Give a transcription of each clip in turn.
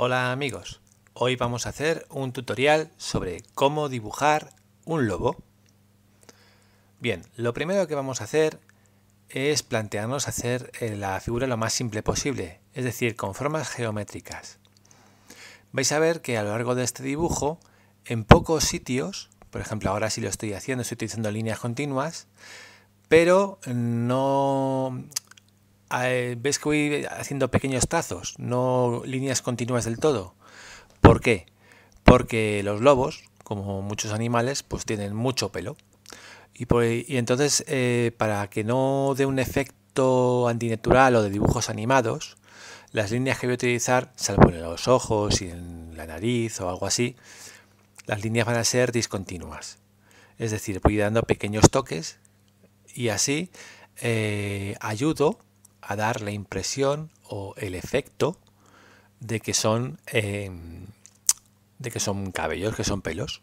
Hola amigos, hoy vamos a hacer un tutorial sobre cómo dibujar un lobo. Bien, lo primero que vamos a hacer es plantearnos hacer eh, la figura lo más simple posible, es decir, con formas geométricas. Vais a ver que a lo largo de este dibujo, en pocos sitios, por ejemplo ahora si lo estoy haciendo, estoy utilizando líneas continuas, pero no, eh, ves que voy haciendo pequeños trazos, no líneas continuas del todo. ¿Por qué? Porque los lobos, como muchos animales, pues tienen mucho pelo. Y, entonces, eh, para que no dé un efecto antinatural o de dibujos animados, las líneas que voy a utilizar, salvo en los ojos y en la nariz o algo así, las líneas van a ser discontinuas. Es decir, voy dando pequeños toques y así eh, ayudo a dar la impresión o el efecto de que son, em, de que son cabellos, que son pelos.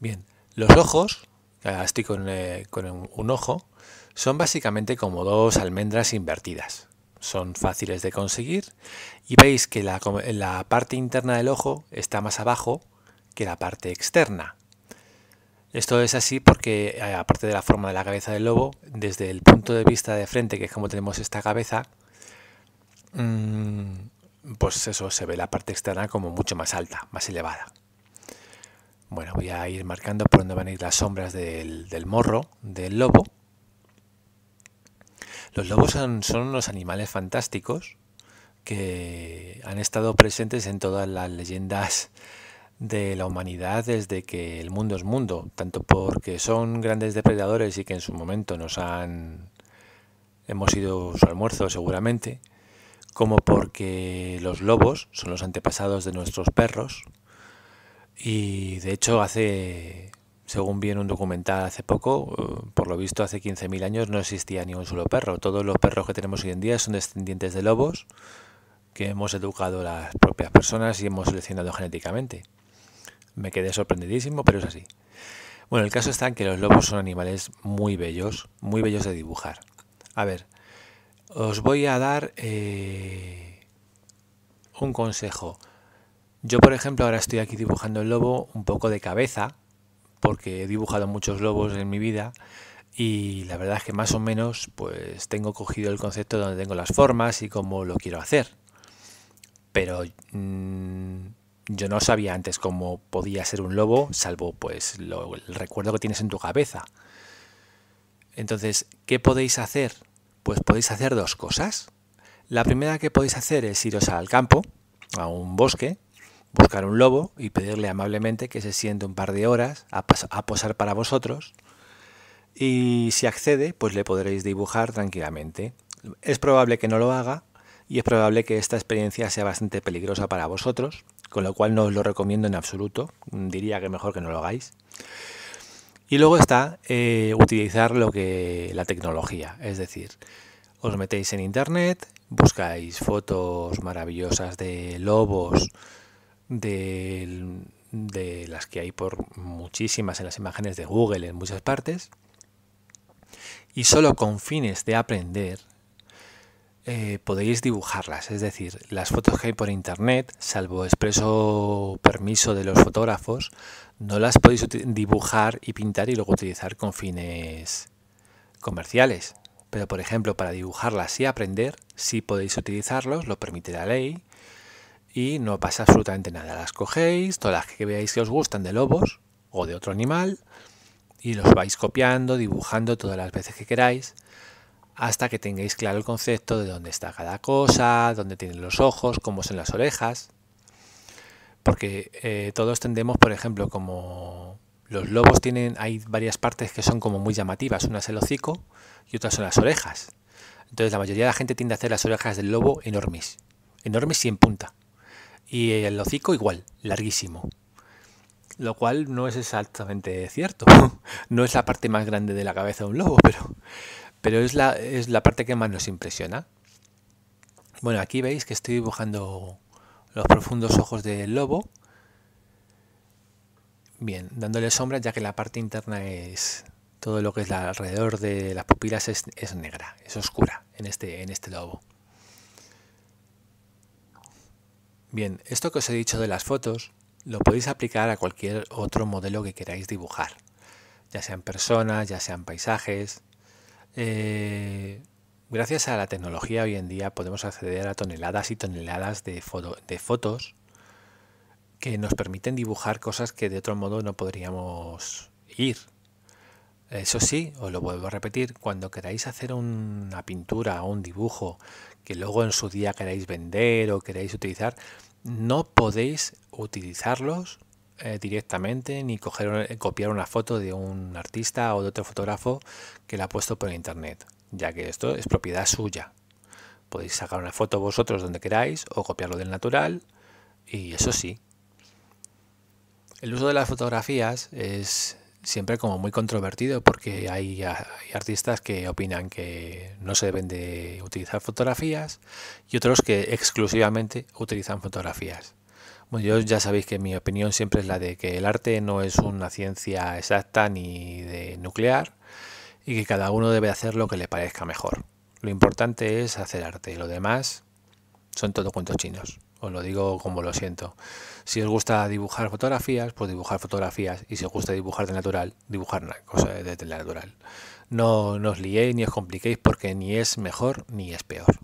Bien, los ojos, estoy con, eh, un, ojo, son básicamente como dos almendras invertidas. Son fáciles de conseguir y veis que la, parte interna del ojo está más abajo que la parte externa. Esto es así porque, eh, aparte de la forma de la cabeza del lobo, desde el punto de vista de frente, que es como tenemos esta cabeza, mm, pues eso se ve la parte externa como mucho más alta, más elevada. Bueno, voy a ir marcando por dónde van a ir las sombras del, morro, del lobo. Los lobos son, son, unos animales fantásticos que han estado presentes en todas las leyendas de la humanidad desde que el mundo es mundo, tanto porque son grandes depredadores y que en su momento nos han hemos sido su almuerzo seguramente, como porque los lobos son los antepasados de nuestros perros y de hecho hace según vi en un documental hace poco, eh, por lo visto hace 15.000 años no existía ni un solo perro. Todos los perros que tenemos hoy en día son descendientes de lobos que hemos educado las propias personas y hemos seleccionado genéticamente. Me quedé sorprendidísimo, pero es así. Bueno, el caso está en que los lobos son animales muy bellos, muy bellos de dibujar. A ver, os voy a dar eh, un consejo. Yo, por ejemplo, ahora estoy aquí dibujando el lobo un poco de cabeza, porque he dibujado muchos lobos en mi vida y la verdad es que más o menos pues tengo cogido el concepto donde tengo las formas y cómo lo quiero hacer. Pero mm, yo no sabía antes cómo podía ser un lobo, salvo pues el recuerdo que tienes en tu cabeza. Entonces, ¿qué podéis hacer? Pues podéis hacer dos cosas. La primera que podéis hacer es iros al campo, a un bosque, buscar un lobo y pedirle amablemente que se siente un par de horas a, a posar para vosotros. Y si accede, pues le podréis dibujar tranquilamente. Es probable que no lo haga y es probable que esta experiencia sea bastante peligrosa para vosotros, con lo cual no os lo recomiendo en absoluto, diría que mejor que no lo hagáis. Y luego está eh, utilizar lo que la tecnología, es decir, os metéis en internet, buscáis fotos maravillosas de lobos, de, de las que hay por muchísimas en las imágenes de Google en muchas partes, y solo con fines de aprender eh, podéis dibujarlas, es decir, las fotos que hay por internet, salvo expreso permiso de los fotógrafos, no las podéis dibujar y pintar y luego utilizar con fines comerciales. Pero por ejemplo, para dibujarlas y aprender, sí podéis utilizarlos, lo permite la ley y no pasa absolutamente nada. Las cogéis, todas las que veáis que os gustan de lobos o de otro animal y los vais copiando, dibujando todas las veces que queráis hasta que tengáis claro el concepto de dónde está cada cosa, dónde tienen los ojos, cómo son las orejas. Porque eh, todos tendemos, por ejemplo, como los lobos tienen, hay varias partes que son como muy llamativas. Una es el hocico y otras son las orejas. Entonces la mayoría de la gente tiende a hacer las orejas del lobo enormes. Enormes y en punta. Y el hocico igual, larguísimo. Lo cual no es exactamente cierto. no es la parte más grande de la cabeza de un lobo, pero pero es la, es la parte que más nos impresiona. Bueno, aquí veis que estoy dibujando los profundos ojos del lobo. Bien, dándole sombra ya que la parte interna es todo lo que es alrededor de las pupilas es, es, negra, es oscura en este, en este lobo. Bien, esto que os he dicho de las fotos lo podéis aplicar a cualquier otro modelo que queráis dibujar, ya sean personas, ya sean paisajes, eh, gracias a la tecnología hoy en día podemos acceder a toneladas y toneladas de, de fotos que nos permiten dibujar cosas que de otro modo no podríamos ir. Eso sí, os lo vuelvo a repetir, cuando queráis hacer una pintura o un dibujo que luego en su día queráis vender o queráis utilizar, no podéis utilizarlos eh, directamente ni copiar una foto de un artista o de otro fotógrafo que la ha puesto por internet, ya que esto es propiedad suya. Podéis sacar una foto vosotros donde queráis o copiarlo del natural y eso sí. El uso de las fotografías es siempre como muy controvertido porque hay, hay, artistas que opinan que no se deben de utilizar fotografías y otros que exclusivamente utilizan fotografías. Bueno, ya sabéis que mi opinión siempre es la de que el arte no es una ciencia exacta ni de nuclear y que cada uno debe hacer lo que le parezca mejor. Lo importante es hacer arte y lo demás son todo cuentos chinos. Os lo digo como lo siento. Si os gusta dibujar fotografías, pues dibujar fotografías. Y si os gusta dibujar de natural, dibujar una cosa de, natural. No, no os liéis ni os compliquéis porque ni es mejor ni es peor.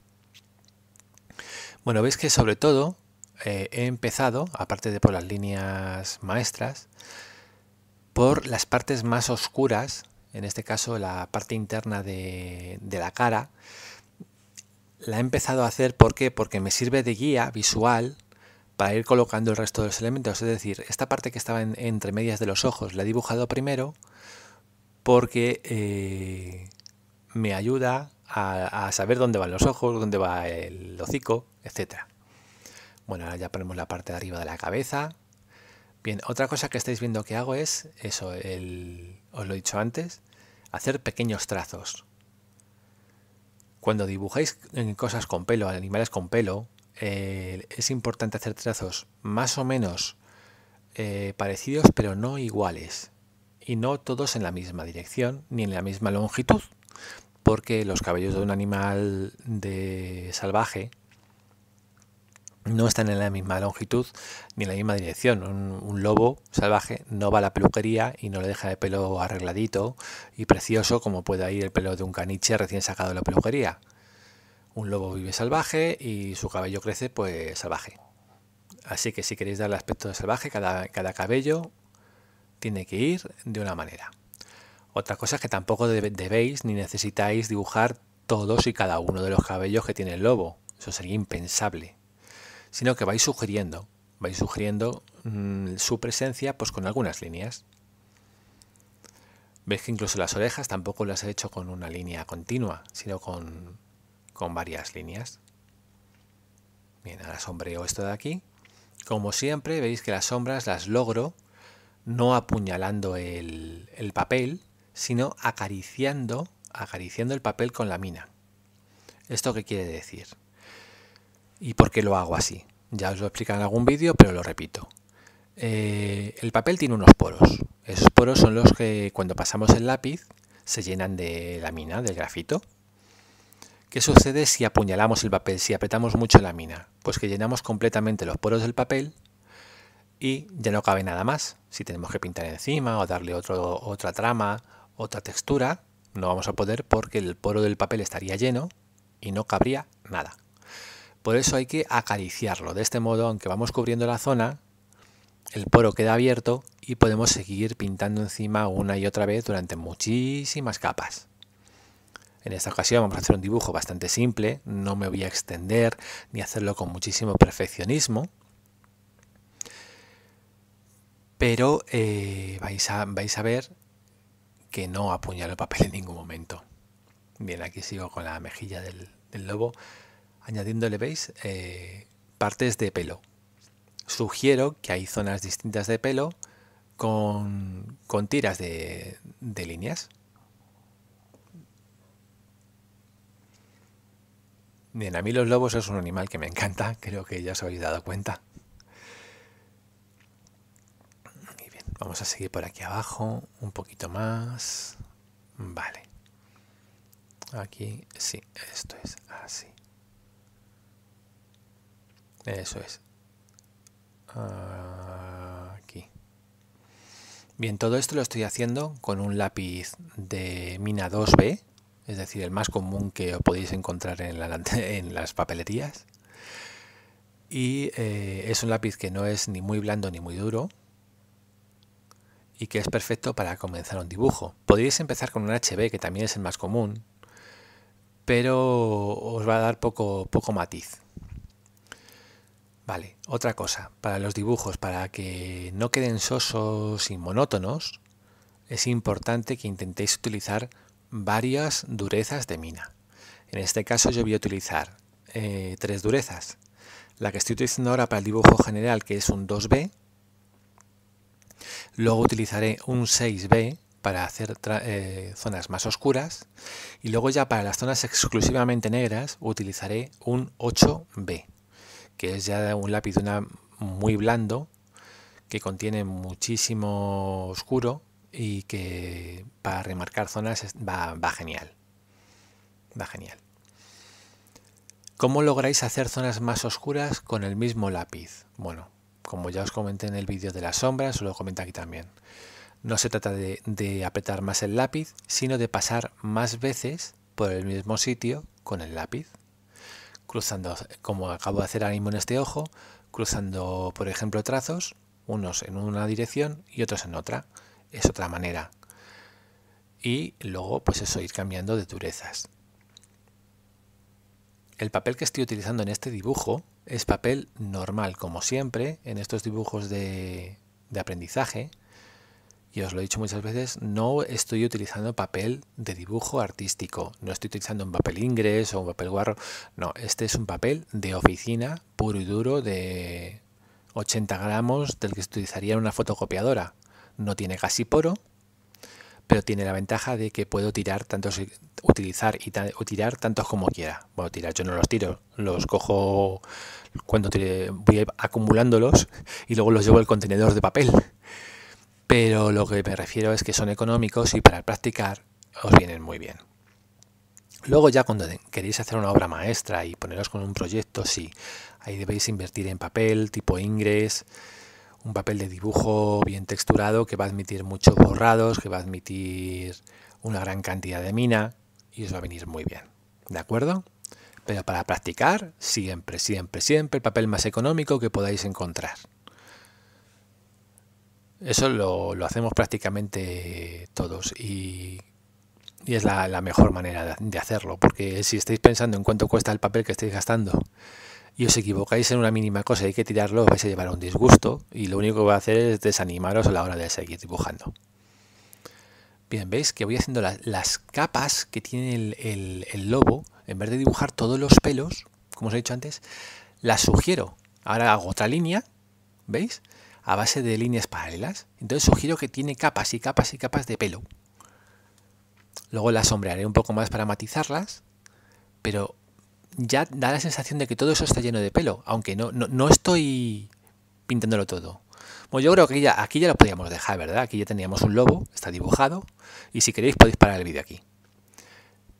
Bueno, veis que sobre todo eh, he empezado, aparte de por las líneas maestras, por las partes más oscuras, en este caso la parte interna de, la cara. La he empezado a hacer ¿por porque me sirve de guía visual para ir colocando el resto de los elementos. Es decir, esta parte que estaba entre medias de los ojos la he dibujado primero porque eh, me ayuda a, a, saber dónde van los ojos, dónde va el hocico, etc. Bueno, ahora ya ponemos la parte de arriba de la cabeza. Bien, otra cosa que estáis viendo que hago es, eso, el, os lo he dicho antes, hacer pequeños trazos. Cuando dibujáis cosas con pelo, animales con pelo, eh, es importante hacer trazos más o menos eh, parecidos, pero no iguales. Y no todos en la misma dirección ni en la misma longitud. Porque los cabellos de un animal de salvaje no están en la misma longitud ni en la misma dirección. Un, lobo salvaje no va a la peluquería y no le deja el pelo arregladito y precioso como puede ir el pelo de un caniche recién sacado de la peluquería. Un lobo vive salvaje y su cabello crece pues salvaje. Así que si queréis darle aspecto de salvaje, cada, cada cabello tiene que ir de una manera. Otra cosa es que tampoco debéis ni necesitáis dibujar todos y cada uno de los cabellos que tiene el lobo. Eso sería impensable sino que vais sugiriendo, vais sugiriendo mm, su presencia pues con algunas líneas. Veis que incluso las orejas tampoco las he hecho con una línea continua, sino con, varias líneas. Bien, ahora sombreo esto de aquí. Como siempre, veis que las sombras las logro no apuñalando el, papel, sino acariciando, acariciando el papel con la mina. ¿Esto qué quiere decir? ¿Y por qué lo hago así? Ya os lo he explicado en algún vídeo, pero lo repito. Eh, el papel tiene unos poros. Esos poros son los que cuando pasamos el lápiz se llenan de lámina, del grafito. ¿Qué sucede si apuñalamos el papel, si apretamos mucho la mina? Pues que llenamos completamente los poros del papel y ya no cabe nada más. Si tenemos que pintar encima o darle otra trama, otra textura, no vamos a poder porque el poro del papel estaría lleno y no cabría nada. Por eso hay que acariciarlo. De este modo, aunque vamos cubriendo la zona, el poro queda abierto y podemos seguir pintando encima una y otra vez durante muchísimas capas. En esta ocasión vamos a hacer un dibujo bastante simple, no me voy a extender ni hacerlo con muchísimo perfeccionismo, pero eh, vais, a, ver que no apuñalo el papel en ningún momento. Bien, aquí sigo con la mejilla del lobo añadiéndole, veis, eh, partes de pelo. Sugiero que hay zonas distintas de pelo con, tiras de, líneas. Bien, a mí los lobos es un animal que me encanta, creo que ya os habéis dado cuenta. bien, vamos a seguir por aquí abajo, un poquito más. Vale. Aquí, sí, esto es así. Eso es. Ah, aquí. Bien, todo esto lo estoy haciendo con un lápiz de mina 2B, es decir, el más común que podéis encontrar en, las papelerías. Y eh, es un lápiz que no es ni muy blando ni muy duro y que es perfecto para comenzar un dibujo. Podéis empezar con un HB, que también es el más común, pero os va a dar poco, poco matiz. Vale, otra cosa, para los dibujos, para que no queden sosos y monótonos, es importante que intentéis utilizar varias durezas de mina. En este caso yo voy a utilizar eh, tres durezas. La que estoy utilizando ahora para el dibujo general, que es un 2B. Luego utilizaré un 6B para hacer eh, zonas más oscuras. Y luego ya para las zonas exclusivamente negras utilizaré un 8B que es ya un lápiz una, muy blando, que contiene muchísimo oscuro y que para remarcar zonas va, genial. Va genial. ¿Cómo lográis hacer zonas más oscuras con el mismo lápiz? Bueno, como ya os comenté en el vídeo de las sombras, os lo comento aquí también. No se trata de, apretar más el lápiz, sino de pasar más veces por el mismo sitio con el lápiz cruzando, como acabo de hacer ahora mismo en este ojo, cruzando, por ejemplo, trazos, unos en una dirección y otros en otra. Es otra manera. Y luego, pues eso, ir cambiando de durezas. El papel que estoy utilizando en este dibujo es papel normal, como siempre, en estos dibujos de, de aprendizaje, y os lo he dicho muchas veces, no estoy utilizando papel de dibujo artístico, no estoy utilizando un papel ingres o un papel guarro, no, este es un papel de oficina puro y duro de 80 gramos del que se utilizaría en una fotocopiadora. No tiene casi poro, pero tiene la ventaja de que puedo tirar tantos, utilizar y tirar tantos como quiera. Bueno, tirar yo no los tiro, los cojo cuando voy acumulándolos y luego los llevo al contenedor de papel pero lo que me refiero es que son económicos y para practicar os vienen muy bien. Luego ya cuando queréis hacer una obra maestra y poneros con un proyecto, sí, ahí debéis invertir en papel tipo ingres, un papel de dibujo bien texturado que va a admitir muchos borrados, que va a admitir una gran cantidad de mina y os va a venir muy bien. ¿De acuerdo? Pero para practicar, siempre, siempre, siempre el papel más económico que podáis encontrar. Eso lo, hacemos prácticamente todos y, es la, mejor manera de, hacerlo, porque si estáis pensando en cuánto cuesta el papel que estáis gastando y os equivocáis en una mínima cosa y hay que tirarlo, os vais a llevar a un disgusto y lo único que va a hacer es desanimaros a la hora de seguir dibujando. Bien, veis que voy haciendo las capas que tiene el, el, lobo, en vez de dibujar todos los pelos, como os he dicho antes, las sugiero. Ahora hago otra línea, ¿veis? a base de líneas paralelas. Entonces sugiero que tiene capas y capas y capas de pelo. Luego la sombrearé un poco más para matizarlas, pero ya da la sensación de que todo eso está lleno de pelo, aunque no, no, estoy pintándolo todo. Bueno, yo creo que ya, aquí ya lo podíamos dejar, ¿verdad? Aquí ya teníamos un lobo, está dibujado, y si queréis podéis parar el vídeo aquí.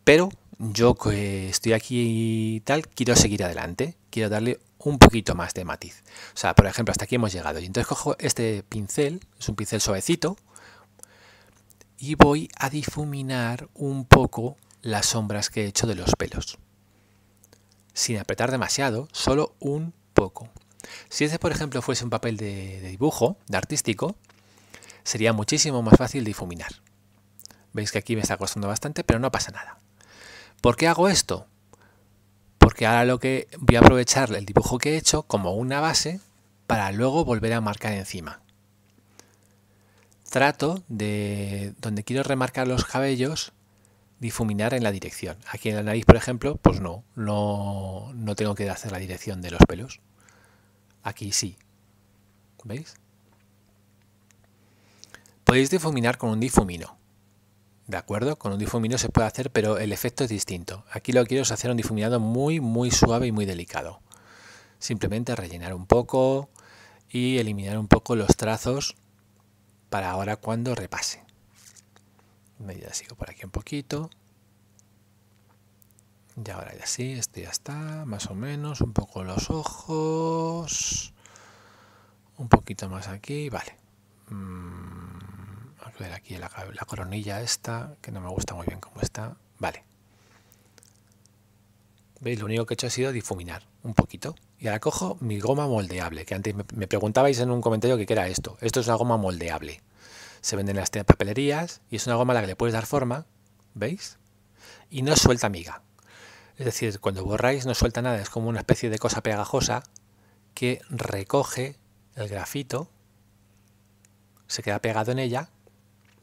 Pero yo que estoy aquí y tal, quiero seguir adelante, quiero darle un poquito más de matiz. O sea, por ejemplo, hasta aquí hemos llegado. Y entonces cojo este pincel, es un pincel suavecito, y voy a difuminar un poco las sombras que he hecho de los pelos. Sin apretar demasiado, solo un poco. Si este, por ejemplo, fuese un papel de, de dibujo, de artístico, sería muchísimo más fácil difuminar. Veis que aquí me está costando bastante, pero no pasa nada. ¿Por qué hago esto? Porque ahora lo que voy a aprovechar el dibujo que he hecho como una base para luego volver a marcar encima. Trato de donde quiero remarcar los cabellos, difuminar en la dirección. Aquí en la nariz, por ejemplo, pues no, no, no tengo que hacer la dirección de los pelos. Aquí sí. ¿Veis? Podéis difuminar con un difumino. ¿De acuerdo? Con un difumino se puede hacer, pero el efecto es distinto. Aquí lo que quiero es hacer un difuminado muy, muy suave y muy delicado. Simplemente rellenar un poco y eliminar un poco los trazos para ahora cuando repase. Ya sigo por aquí un poquito. Y ahora ya sí, esto ya está, más o menos, un poco los ojos, un poquito más aquí, vale. Mm aquí la, coronilla esta, que no me gusta muy bien como está. Vale. ¿Veis? Lo único que he hecho ha sido difuminar un poquito. Y ahora cojo mi goma moldeable, que antes me preguntabais en un comentario que qué era esto. Esto es una goma moldeable. Se venden en las papelerías y es una goma a la que le puedes dar forma, ¿veis? Y no suelta miga. Es decir, cuando borráis no suelta nada, es como una especie de cosa pegajosa que recoge el grafito, se queda pegado en ella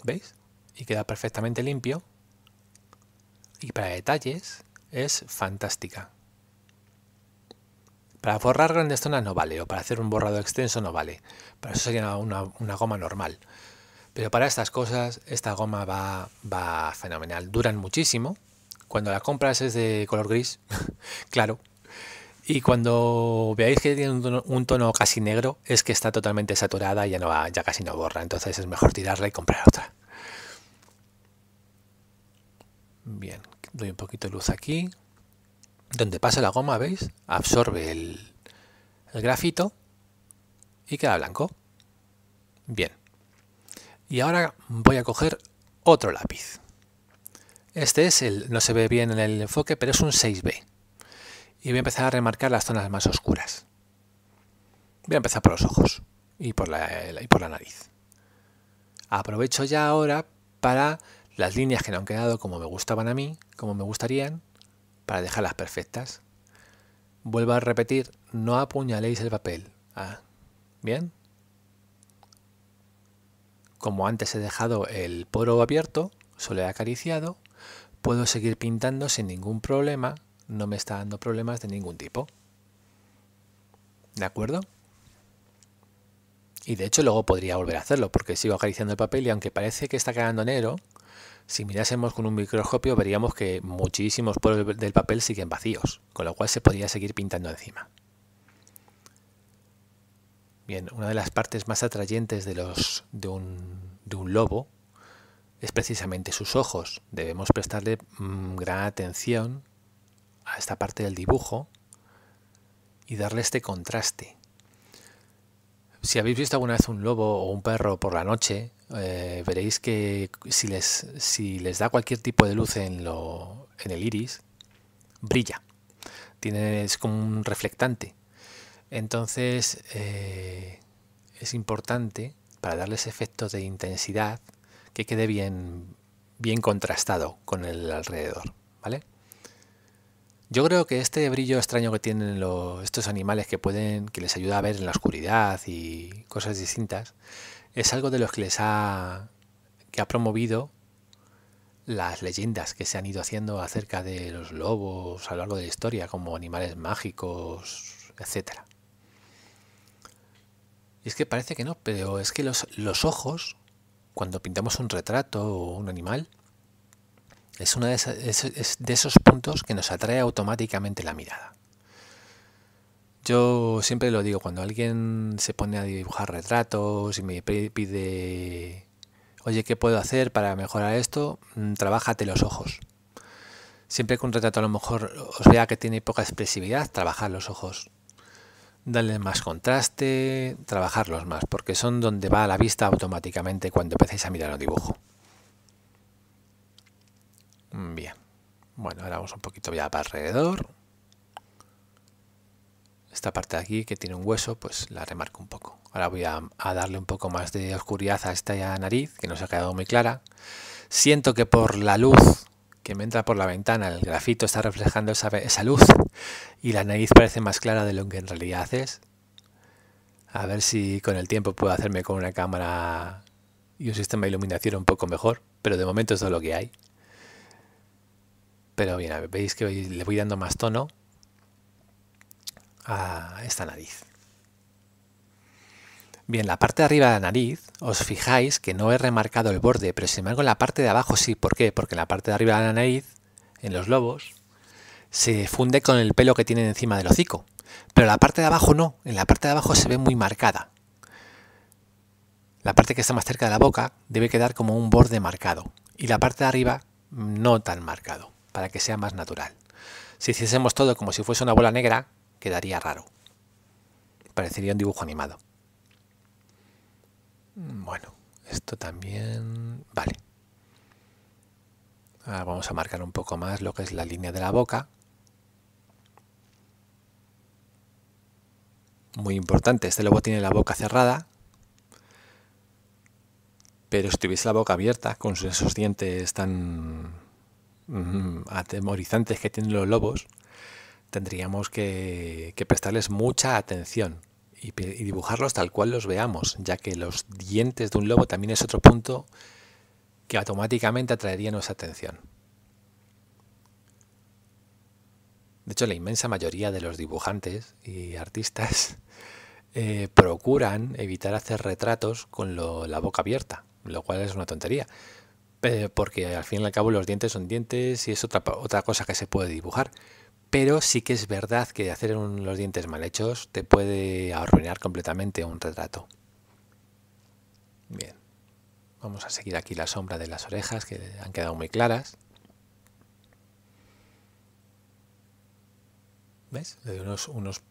¿Veis? Y queda perfectamente limpio. Y para detalles es fantástica. Para borrar grandes zonas no vale, o para hacer un borrado extenso no vale. Para eso sería una, una goma normal. Pero para estas cosas, esta goma va, va fenomenal. Duran muchísimo. Cuando la compras es de color gris, claro, y cuando veáis que tiene un tono, casi negro, es que está totalmente saturada y ya, no ya casi no borra. Entonces es mejor tirarla y comprar otra. Bien, doy un poquito de luz aquí. Donde pasa la goma, ¿veis? Absorbe el, el grafito y queda blanco. Bien. Y ahora voy a coger otro lápiz. Este es el, no se ve bien en el enfoque, pero es un 6B y voy a empezar a remarcar las zonas más oscuras. Voy a empezar por los ojos y por la, por la nariz. Aprovecho ya ahora para las líneas que no han quedado como me gustaban a mí, como me gustarían, para dejarlas perfectas. Vuelvo a repetir, no apuñaléis el papel. Ah, ¿Bien? Como antes he dejado el poro abierto, solo he acariciado, puedo seguir pintando sin ningún problema no me está dando problemas de ningún tipo. ¿De acuerdo? Y de hecho luego podría volver a hacerlo porque sigo acariciando el papel y aunque parece que está quedando negro, si mirásemos con un microscopio veríamos que muchísimos poros del papel siguen vacíos, con lo cual se podría seguir pintando encima. Bien, una de las partes más atrayentes de, los, de, un, de un lobo es precisamente sus ojos. Debemos prestarle mm, gran atención a esta parte del dibujo y darle este contraste. Si habéis visto alguna vez un lobo o un perro por la noche, eh, veréis que si les, si les da cualquier tipo de luz en, lo, en el iris, brilla. Tiene, es como un reflectante. Entonces eh, es importante para darle ese efecto de intensidad que quede bien, bien contrastado con el alrededor. ¿Vale? Yo creo que este brillo extraño que tienen estos animales que pueden, que les ayuda a ver en la oscuridad y cosas distintas, es algo de los que les ha, que ha promovido las leyendas que se han ido haciendo acerca de los lobos a lo largo de la historia como animales mágicos, etc. Y es que parece que no, pero es que los, los ojos, cuando pintamos un retrato o un animal, es uno de, esos puntos que nos atrae automáticamente la mirada. Yo siempre lo digo, cuando alguien se pone a dibujar retratos y me pide, oye, ¿qué puedo hacer para mejorar esto? Mm, trabájate los ojos. Siempre que un retrato a lo mejor os vea que tiene poca expresividad, trabajar los ojos. darle más contraste, trabajarlos más, porque son donde va la vista automáticamente cuando empecéis a mirar un dibujo. Bien. Bueno, ahora vamos un poquito ya para alrededor. Esta parte de aquí que tiene un hueso, pues la remarco un poco. Ahora voy a, darle un poco más de oscuridad a esta nariz, que no se ha quedado muy clara. Siento que por la luz que me entra por la ventana, el grafito está reflejando esa, esa luz y la nariz parece más clara de lo que en realidad es. A ver si con el tiempo puedo hacerme con una cámara y un sistema de iluminación un poco mejor, pero de momento es todo lo que hay. Pero bien, veis que le voy dando más tono a esta nariz. Bien, la parte de arriba de la nariz, os fijáis que no he remarcado el borde, pero sin embargo en la parte de abajo sí. ¿Por qué? Porque en la parte de arriba de la nariz, en los lobos, se funde con el pelo que tienen encima del hocico. Pero la parte de abajo no, en la parte de abajo se ve muy marcada. La parte que está más cerca de la boca debe quedar como un borde marcado y la parte de arriba no tan marcado para que sea más natural. Si hiciésemos todo como si fuese una bola negra, quedaría raro. Parecería un dibujo animado. Mm, bueno, esto también... Vale. Ahora vamos a marcar un poco más lo que es la línea de la boca. Muy importante, este lobo tiene la boca cerrada, pero si tuviese la boca abierta, con esos dientes tan atemorizantes que tienen los lobos, tendríamos que, prestarles mucha atención y, dibujarlos tal cual los veamos, ya que los dientes de un lobo también es otro punto que automáticamente atraería nuestra atención. De hecho, la inmensa mayoría de los dibujantes y artistas eh, procuran evitar hacer retratos con la boca abierta, lo cual es una tontería, eh, porque al fin y al cabo los dientes son dientes y es otra, otra cosa que se puede dibujar. Pero sí que es verdad que hacer unos los dientes mal hechos te puede arruinar completamente un retrato. Bien, vamos a seguir aquí la sombra de las orejas que han quedado muy claras. ¿Ves? Le unos, unos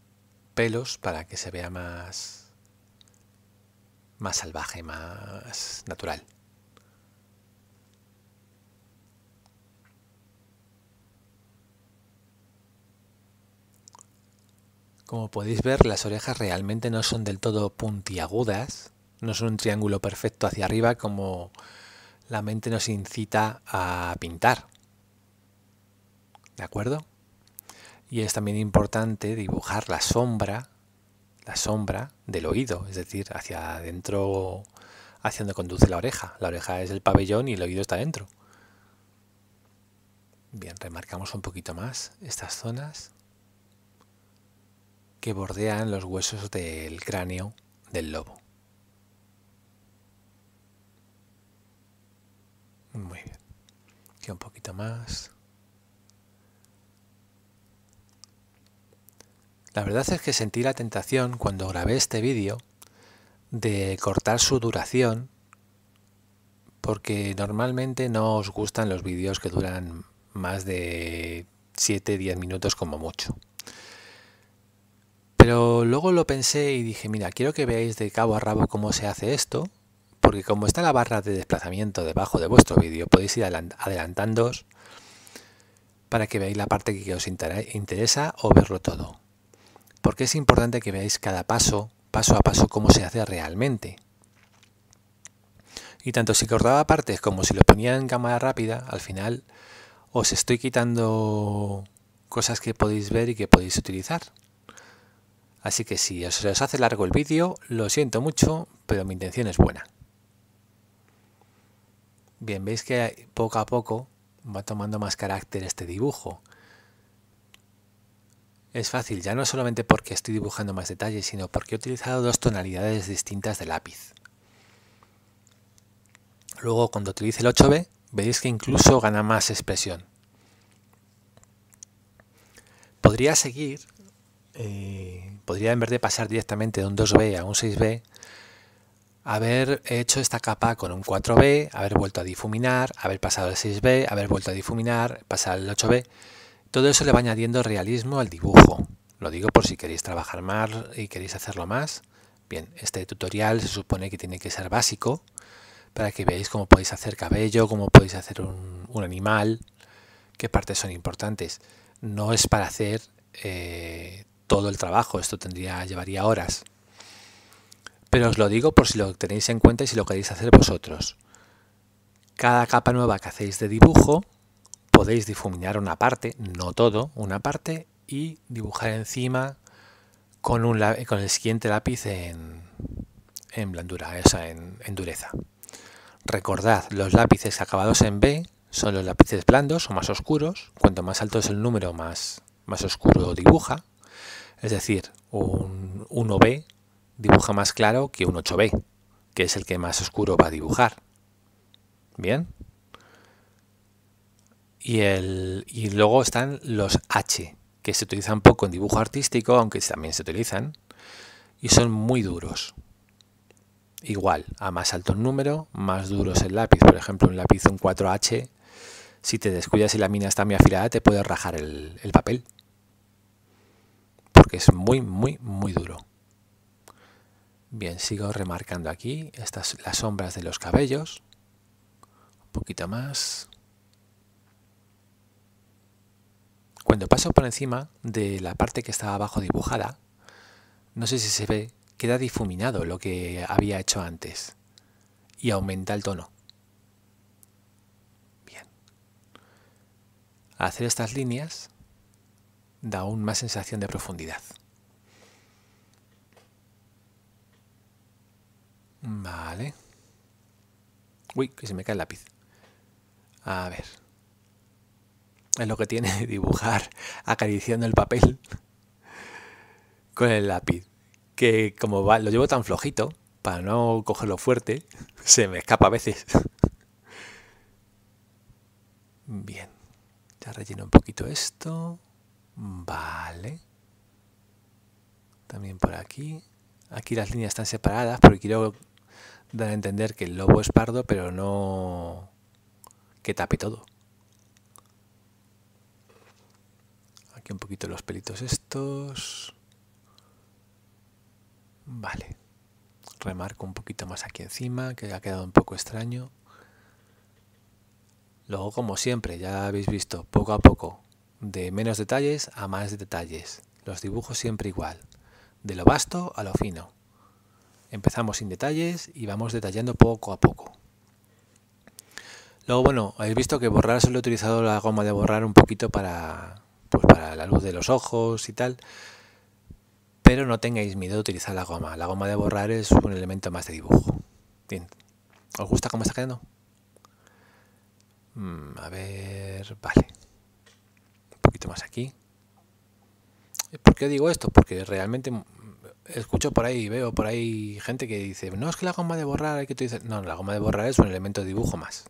pelos para que se vea más, más salvaje, más natural. Como podéis ver, las orejas realmente no son del todo puntiagudas, no son un triángulo perfecto hacia arriba como la mente nos incita a pintar. ¿De acuerdo? Y es también importante dibujar la sombra, la sombra del oído, es decir, hacia adentro, hacia donde conduce la oreja. La oreja es el pabellón y el oído está adentro. Bien, remarcamos un poquito más estas zonas que bordean los huesos del cráneo del lobo. Muy bien. Aquí un poquito más. La verdad es que sentí la tentación cuando grabé este vídeo de cortar su duración porque normalmente no os gustan los vídeos que duran más de 7-10 minutos como mucho. Pero luego lo pensé y dije, mira, quiero que veáis de cabo a rabo cómo se hace esto, porque como está la barra de desplazamiento debajo de vuestro vídeo, podéis ir adelantándoos para que veáis la parte que os interesa o verlo todo. Porque es importante que veáis cada paso, paso a paso, cómo se hace realmente. Y tanto si cortaba partes como si lo ponía en cámara rápida, al final os estoy quitando cosas que podéis ver y que podéis utilizar. Así que si se os hace largo el vídeo, lo siento mucho, pero mi intención es buena. Bien, veis que poco a poco va tomando más carácter este dibujo. Es fácil, ya no solamente porque estoy dibujando más detalles, sino porque he utilizado dos tonalidades distintas de lápiz. Luego cuando utilice el 8B, veis que incluso gana más expresión. Podría seguir eh, podría en vez de pasar directamente de un 2B a un 6B, haber hecho esta capa con un 4B, haber vuelto a difuminar, haber pasado al 6B, haber vuelto a difuminar, pasar al 8B. Todo eso le va añadiendo realismo al dibujo. Lo digo por si queréis trabajar más y queréis hacerlo más. Bien, este tutorial se supone que tiene que ser básico para que veáis cómo podéis hacer cabello, cómo podéis hacer un, animal, qué partes son importantes. No es para hacer eh, todo el trabajo, esto tendría, llevaría horas. Pero os lo digo por si lo tenéis en cuenta y si lo queréis hacer vosotros. Cada capa nueva que hacéis de dibujo, podéis difuminar una parte, no todo, una parte, y dibujar encima con, un, con el siguiente lápiz en, blandura, esa en, en dureza. Recordad, los lápices acabados en B son los lápices blandos o más oscuros. Cuanto más alto es el número, más, más oscuro dibuja. Es decir, un 1B dibuja más claro que un 8B, que es el que más oscuro va a dibujar. ¿Bien? Y, luego están los H, que se utilizan poco en dibujo artístico, aunque también se utilizan, y son muy duros. Igual, a más alto el número, más duro es el lápiz. Por ejemplo, un lápiz, un 4H, si te descuidas y la mina está muy afilada, te puede rajar el, el papel que es muy, muy, muy duro. Bien, sigo remarcando aquí estas, las sombras de los cabellos. Un poquito más. Cuando paso por encima de la parte que estaba abajo dibujada, no sé si se ve, queda difuminado lo que había hecho antes y aumenta el tono. Bien. hacer estas líneas, da aún más sensación de profundidad. Vale. Uy, que se me cae el lápiz. A ver. Es lo que tiene dibujar acariciando el papel con el lápiz. Que como va, lo llevo tan flojito, para no cogerlo fuerte, se me escapa a veces. Bien. Ya relleno un poquito esto. Vale. También por aquí. Aquí las líneas están separadas porque quiero dar a entender que el lobo es pardo, pero no que tape todo. Aquí un poquito los pelitos estos. Vale. Remarco un poquito más aquí encima, que ha quedado un poco extraño. Luego, como siempre, ya habéis visto, poco a poco de menos detalles a más detalles, los dibujos siempre igual, de lo vasto a lo fino. Empezamos sin detalles y vamos detallando poco a poco. Luego, bueno, habéis visto que borrar solo he utilizado la goma de borrar un poquito para, pues para la luz de los ojos y tal, pero no tengáis miedo de utilizar la goma. La goma de borrar es un elemento más de dibujo. ¿Os gusta cómo está quedando? Mm, a ver, vale poquito más aquí. ¿Por qué digo esto? Porque realmente mm, escucho por ahí, veo por ahí gente que dice, no, es que la goma de borrar hay que utilizar... No, la goma de borrar es un elemento de dibujo más.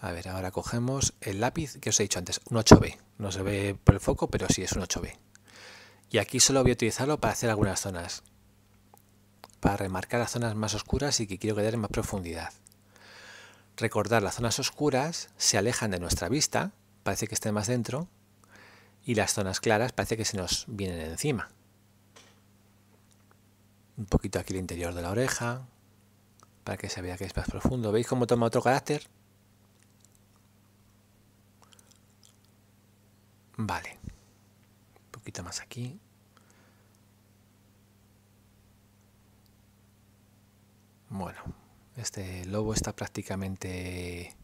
A ver, ahora cogemos el lápiz que os he dicho antes, un 8B. No se ve por el foco, pero sí es un 8B. Y aquí solo voy a utilizarlo para hacer algunas zonas. Para remarcar las zonas más oscuras y que quiero quedar en más profundidad. Recordar, las zonas oscuras se alejan de nuestra vista, parece que esté más dentro y las zonas claras parece que se nos vienen encima. Un poquito aquí el interior de la oreja, para que se vea que es más profundo. ¿Veis cómo toma otro carácter? Vale. Un poquito más aquí. Bueno, este lobo está prácticamente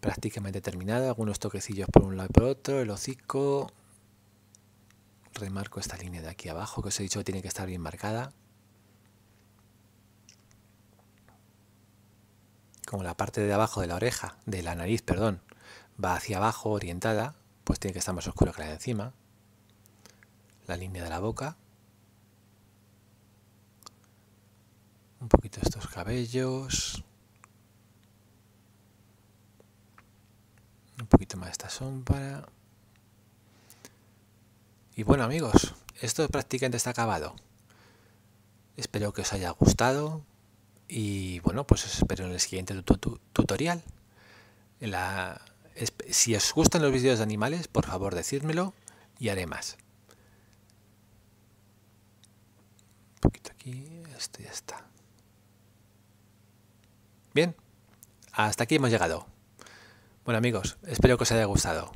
prácticamente terminada, algunos toquecillos por un lado y por otro, el hocico, remarco esta línea de aquí abajo que os he dicho que tiene que estar bien marcada, como la parte de abajo de la oreja, de la nariz, perdón, va hacia abajo orientada, pues tiene que estar más oscura que la de encima, la línea de la boca, un poquito estos cabellos, un poquito más de esta sombra. Y bueno amigos, esto prácticamente está acabado. Espero que os haya gustado y bueno, pues os espero en el siguiente tutorial. la... Si os gustan los vídeos de animales, por favor decídmelo y haré más. Un poquito aquí, esto ya está. Bien, hasta aquí hemos llegado. Bueno amigos, espero que os haya gustado.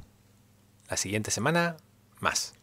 La siguiente semana, más.